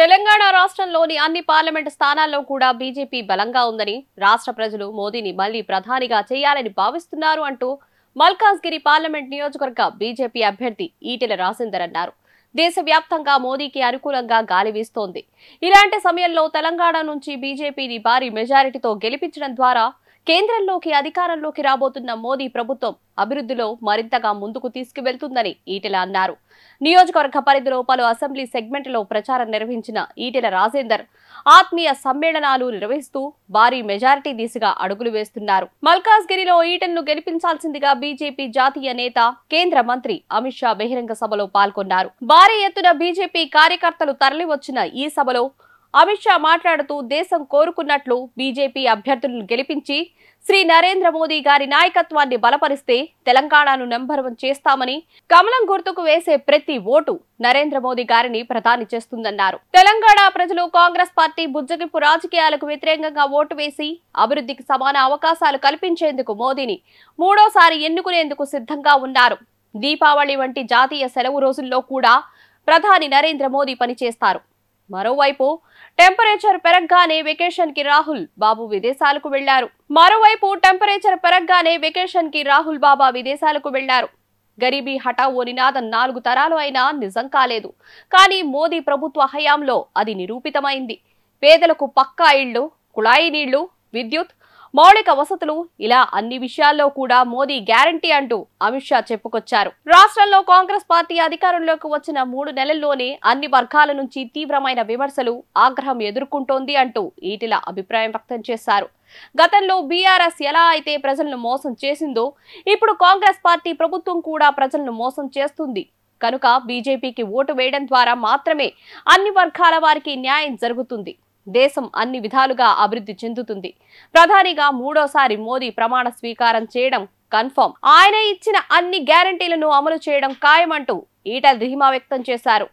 తెలంగాణ రాష్ట్రంలోని అన్ని పార్లమెంటు స్థానాల్లో కూడా బీజేపీ బలంగా ఉందని రాష్ట్ర ప్రజలు మోదీని మళ్లీ ప్రధానిగా చేయాలని భావిస్తున్నారు అంటూ మల్కాజ్గిరి పార్లమెంట్ నియోజకవర్గ బీజేపీ అభ్యర్థి ఈటెల రాజేందర్ అన్నారు దేశవ్యాప్తంగా మోదీకి అనుకూలంగా గాలి వీస్తోంది ఇలాంటి సమయంలో తెలంగాణ నుంచి బీజేపీని భారీ మెజారిటీతో గెలిపించడం ద్వారా కేంద్రంలోకి అధికారంలోకి రాబోతున్న మోదీ ప్రభుత్వం అభివృద్ధిలో మరింతగా ముందుకు తీసుకువెళ్తుందని ఈటెల అన్నారు నియోజకవర్గ పరిధిలో పలు అసెంబ్లీ సెగ్మెంట్లో ప్రచారం నిర్వహించిన ఈటెల రాజేందర్ ఆత్మీయ సమ్మేళనాలు నిర్వహిస్తూ భారీ మెజారిటీ దిశగా అడుగులు వేస్తున్నారు మల్కాజ్గిరిలో ఈటెలను గెలిపించాల్సిందిగా బీజేపీ జాతీయ నేత కేంద్ర మంత్రి అమిత్ షా బహిరంగ సభలో పాల్గొన్నారు భారీ ఎత్తున బీజేపీ కార్యకర్తలు తరలివచ్చిన ఈ సభలో అమిత్ షా మాట్లాడుతూ దేశం కోరుకున్నట్లు బీజేపీ అభ్యర్థులను గెలిపించి శ్రీ నరేంద్ర మోదీ గారి నాయకత్వాన్ని బలపరిస్తే తెలంగాణను నెంబర్ వన్ చేస్తామని కమలం గుర్తుకు వేసే ప్రతి ఓటు నరేంద్ర మోదీ గారిని ప్రధాని చేస్తుందన్నారు తెలంగాణ ప్రజలు కాంగ్రెస్ పార్టీ బుజ్జగింపు రాజకీయాలకు వ్యతిరేకంగా ఓటు వేసి అభివృద్ధికి సమాన అవకాశాలు కల్పించేందుకు మోదీని మూడోసారి ఎన్నుకునేందుకు సిద్ధంగా ఉన్నారు దీపావళి వంటి జాతీయ సెలవు రోజుల్లో కూడా ప్రధాని నరేంద్ర మోదీ పనిచేస్తారు మరోవైపు టెంపరేచర్ పెరగగానే వెకేషన్ కి రాహుల్ బాబు విదేశాలకు వెళ్లారు మరోవైపు టెంపరేచర్ పెరగగానే వెకేషన్ కి రాహుల్ బాబా విదేశాలకు వెళ్లారు గరీబీ హఠావో నినాదం నాలుగు తరాలు అయినా నిజం కాలేదు కానీ మోదీ ప్రభుత్వ హయాంలో అది నిరూపితమైంది పేదలకు పక్కా ఇళ్లు కుళాయి నీళ్లు విద్యుత్ మౌలిక వసతులు ఇలా అన్ని విషయాల్లో కూడా మోదీ గ్యారంటీ అంటూ అమిత్ షా చెప్పుకొచ్చారు రాష్ట్రంలో కాంగ్రెస్ పార్టీ అధికారంలోకి వచ్చిన మూడు నెలల్లోనే అన్ని వర్గాల నుంచి తీవ్రమైన విమర్శలు ఆగ్రహం ఎదుర్కొంటోంది అంటూ ఈటిల అభిప్రాయం వ్యక్తం చేశారు గతంలో బీఆర్ఎస్ ఎలా అయితే ప్రజలను మోసం చేసిందో ఇప్పుడు కాంగ్రెస్ పార్టీ ప్రభుత్వం కూడా ప్రజలను మోసం చేస్తుంది కనుక బీజేపీకి ఓటు వేయడం ద్వారా మాత్రమే అన్ని వర్గాల వారికి న్యాయం జరుగుతుంది దేశం అన్ని విధాలుగా అభివృద్ధి చెందుతుంది ప్రధానిగా మూడోసారి మోదీ ప్రమాణ స్వీకారం చేయడం కన్ఫర్మ్ ఆయన ఇచ్చిన అన్ని గ్యారంటీలను అమలు చేయడం ఖాయమంటూ ఈటల్ ధీమా వ్యక్తం చేశారు